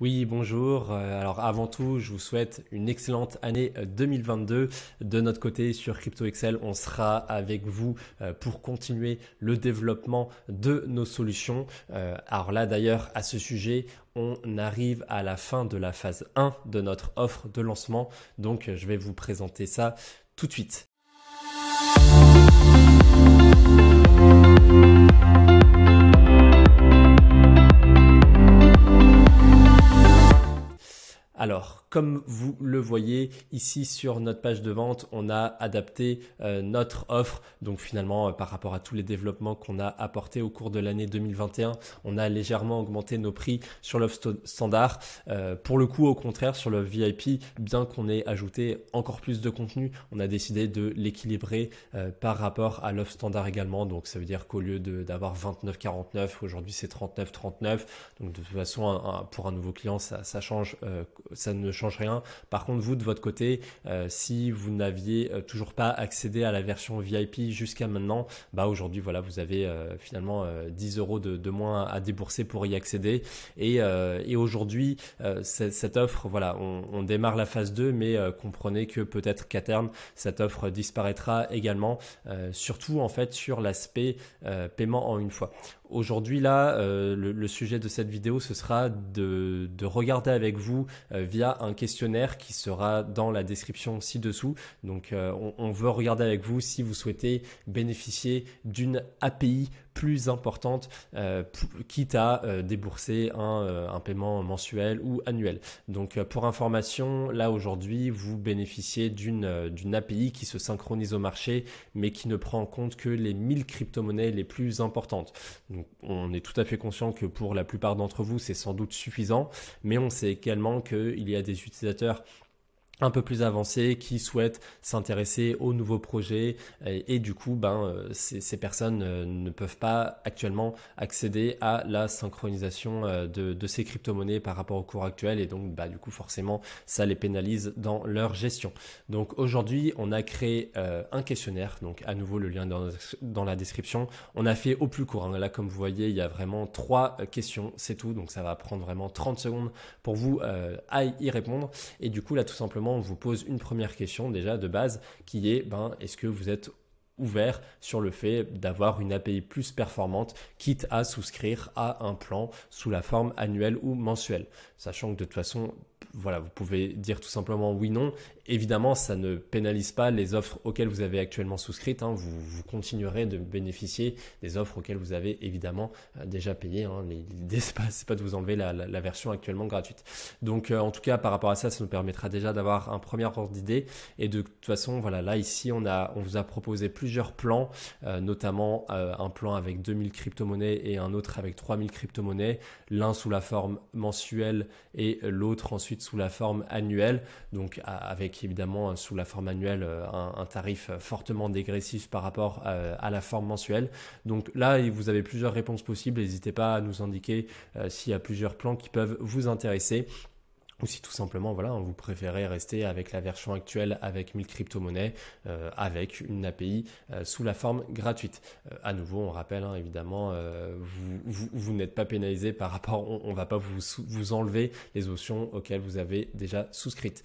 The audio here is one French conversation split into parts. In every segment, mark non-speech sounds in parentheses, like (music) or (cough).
Oui, bonjour. Euh, alors avant tout, je vous souhaite une excellente année 2022. Euh, de notre côté, sur Crypto Excel, on sera avec vous euh, pour continuer le développement de nos solutions. Alors là, d'ailleurs, à ce sujet, on arrive à la fin de la phase 1 de notre offre de lancement. Donc, je vais vous présenter ça tout de suite. Comme vous le voyez ici sur notre page de vente, on a adapté euh, notre offre. Donc finalement, euh, par rapport à tous les développements qu'on a apportés au cours de l'année 2021, on a légèrement augmenté nos prix sur l'offre standard. Euh, pour le coup, au contraire, sur le VIP, bien qu'on ait ajouté encore plus de contenu, on a décidé de l'équilibrer par rapport à l'offre standard également. Donc ça veut dire qu'au lieu d'avoir 29,49, aujourd'hui c'est 39,39. Donc de toute façon, pour un nouveau client, ça change, ça ne change rien. Par contre, vous, de votre côté, euh, si vous n'aviez euh, toujours pas accédé à la version VIP jusqu'à maintenant, bah aujourd'hui, voilà, vous avez euh, finalement 10 euros de, moins à débourser pour y accéder. Et, aujourd'hui, cette offre, voilà, on, démarre la phase 2, mais comprenez que peut-être qu'à terme, cette offre disparaîtra également, surtout en fait sur l'aspect paiement en une fois. Aujourd'hui, là, le, sujet de cette vidéo, ce sera de, regarder avec vous via un un questionnaire qui sera dans la description ci-dessous. Donc euh, on, on veut regarder avec vous si vous souhaitez bénéficier d'une API plus importante, euh, quitte à euh, débourser un, euh, un, paiement mensuel ou annuel. Donc pour information, là aujourd'hui, vous bénéficiez d'une d'une API qui se synchronise au marché, mais qui ne prend en compte que les 1000 crypto-monnaies les plus importantes. Donc on est tout à fait conscient que pour la plupart d'entre vous, c'est sans doute suffisant, mais on sait également qu'il y a des utilisateurs un peu plus avancés qui souhaitent s'intéresser aux nouveaux projets et, du coup ben euh, ces, personnes euh, ne peuvent pas actuellement accéder à la synchronisation euh, de, de ces crypto-monnaies par rapport au cours actuel et donc bah du coup forcément ça les pénalise dans leur gestion donc aujourd'hui on a créé un questionnaire donc à nouveau le lien dans, dans la description on a fait au plus court hein. là comme vous voyez il y a vraiment trois questions c'est tout donc ça va prendre vraiment 30 secondes pour vous à y répondre et du coup là tout simplement vous pose une première question déjà de base qui est ben, est-ce que vous êtes ouvert sur le fait d'avoir une API plus performante, quitte à souscrire à un plan sous la forme annuelle ou mensuelle. Sachant que de toute façon, voilà, vous pouvez dire tout simplement oui, non. Évidemment, ça ne pénalise pas les offres auxquelles vous avez actuellement souscrites. Hein. Vous, continuerez de bénéficier des offres auxquelles vous avez évidemment euh, déjà payé. Hein. L'idée, (laughs) c'est pas, pas de vous enlever la, version actuellement gratuite. Donc, euh, en tout cas, par rapport à ça, ça nous permettra déjà d'avoir un premier ordre d'idée. Et de toute façon, voilà, là, ici, on, a, on vous a proposé plusieurs plans, euh, notamment un plan avec 2000 crypto-monnaies et un autre avec 3000 crypto-monnaies. L'un sous la forme mensuelle et l'autre ensuite sous sous la forme annuelle, donc avec évidemment euh, sous la forme annuelle euh, un, tarif euh, fortement dégressif par rapport à, à, la forme mensuelle. Donc là, vous avez plusieurs réponses possibles, n'hésitez pas à nous indiquer s'il y a plusieurs plans qui peuvent vous intéresser ou si tout simplement voilà vous préférez rester avec la version actuelle avec 1000 crypto-monnaies euh, avec une API euh, sous la forme gratuite. Euh, à nouveau on rappelle hein, évidemment vous, vous, n'êtes pas pénalisé par rapport on, on va pas vous, vous enlever les options auxquelles vous avez déjà souscrites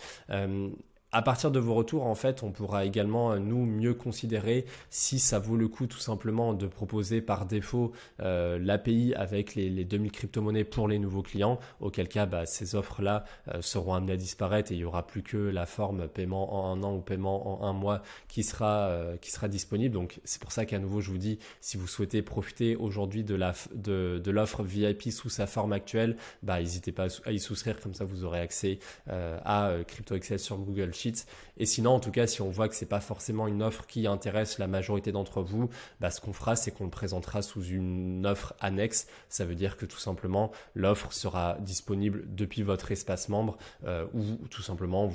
à partir de vos retours, en fait, on pourra également euh, nous mieux considérer si ça vaut le coup tout simplement de proposer par défaut euh, l'API avec les, 2000 crypto-monnaies pour les nouveaux clients, auquel cas bah, ces offres-là euh, seront amenées à disparaître et il n'y aura plus que la forme paiement en un an ou paiement en un mois qui sera, euh, qui sera disponible. Donc c'est pour ça qu'à nouveau, je vous dis, si vous souhaitez profiter aujourd'hui de l'offre de, de VIP sous sa forme actuelle, bah, n'hésitez pas à y souscrire, comme ça vous aurez accès à Crypto Excel sur Google et sinon, en tout cas, si on voit que c'est pas forcément une offre qui intéresse la majorité d'entre vous, bah, ce qu'on fera, c'est qu'on le présentera sous une offre annexe. Ça veut dire que tout simplement, l'offre sera disponible depuis votre espace membre euh, ou tout simplement,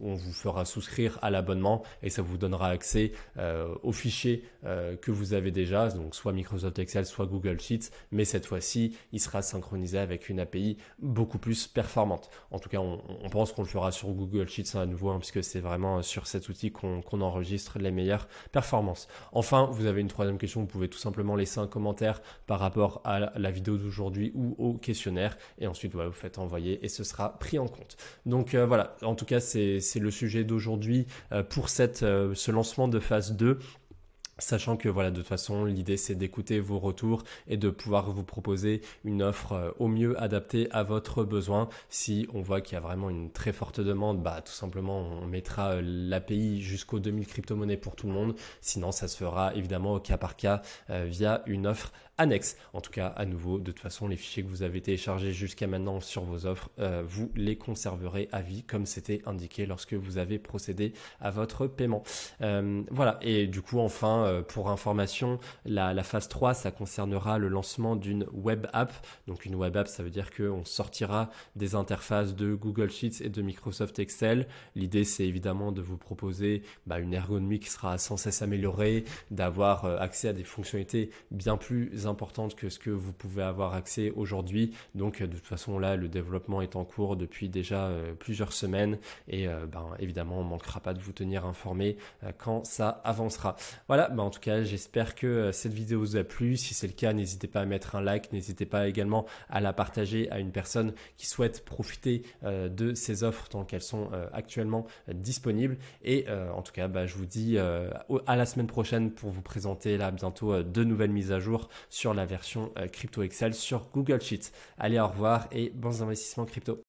on vous fera souscrire à l'abonnement et ça vous donnera accès euh, aux fichiers euh, que vous avez déjà, donc soit Microsoft Excel, soit Google Sheets, mais cette fois-ci, il sera synchronisé avec une API beaucoup plus performante. En tout cas, on, pense qu'on le fera sur Google Sheets à nouveau, hein, puisque c'est vraiment euh, sur cet outil qu'on enregistre les meilleures performances. Enfin, vous avez une troisième question, vous pouvez tout simplement laisser un commentaire par rapport à la vidéo d'aujourd'hui ou au questionnaire, et ensuite vous faites envoyer et ce sera pris en compte. Donc euh, voilà, en tout cas c'est le sujet d'aujourd'hui euh, pour cette, ce lancement de phase 2. Sachant que voilà, de toute façon, l'idée c'est d'écouter vos retours et de pouvoir vous proposer une offre euh, au mieux adaptée à votre besoin. Si on voit qu'il y a vraiment une très forte demande, bah tout simplement on mettra euh, l'API jusqu'aux 2000 crypto-monnaies pour tout le monde. Sinon, ça se fera évidemment au cas par cas euh, via une offre annexe. En tout cas, à nouveau, de toute façon, les fichiers que vous avez téléchargés jusqu'à maintenant sur vos offres, vous les conserverez à vie comme c'était indiqué lorsque vous avez procédé à votre paiement. voilà. Et du coup, enfin, euh, pour information, la, phase 3, ça concernera le lancement d'une web app. Donc une web app, ça veut dire qu'on sortira des interfaces de Google Sheets et de Microsoft Excel. L'idée, c'est évidemment de vous proposer bah, une ergonomie qui sera sans cesse améliorée, d'avoir euh, accès à des fonctionnalités bien plus importantes que ce que vous pouvez avoir accès aujourd'hui. Donc euh, de toute façon, là, le développement est en cours depuis déjà plusieurs semaines et ben, évidemment, on ne manquera pas de vous tenir informé quand ça avancera. Voilà, bah, en tout cas, j'espère que euh, cette vidéo vous a plu. Si c'est le cas, n'hésitez pas à mettre un like, n'hésitez pas également à la partager à une personne qui souhaite profiter euh, de ces offres tant qu'elles sont euh, actuellement disponibles. Et en tout cas, bah, je vous dis à la semaine prochaine pour vous présenter là bientôt de nouvelles mises à jour sur la version Crypto Excel sur Google Sheets. Allez, au revoir et bons investissements crypto.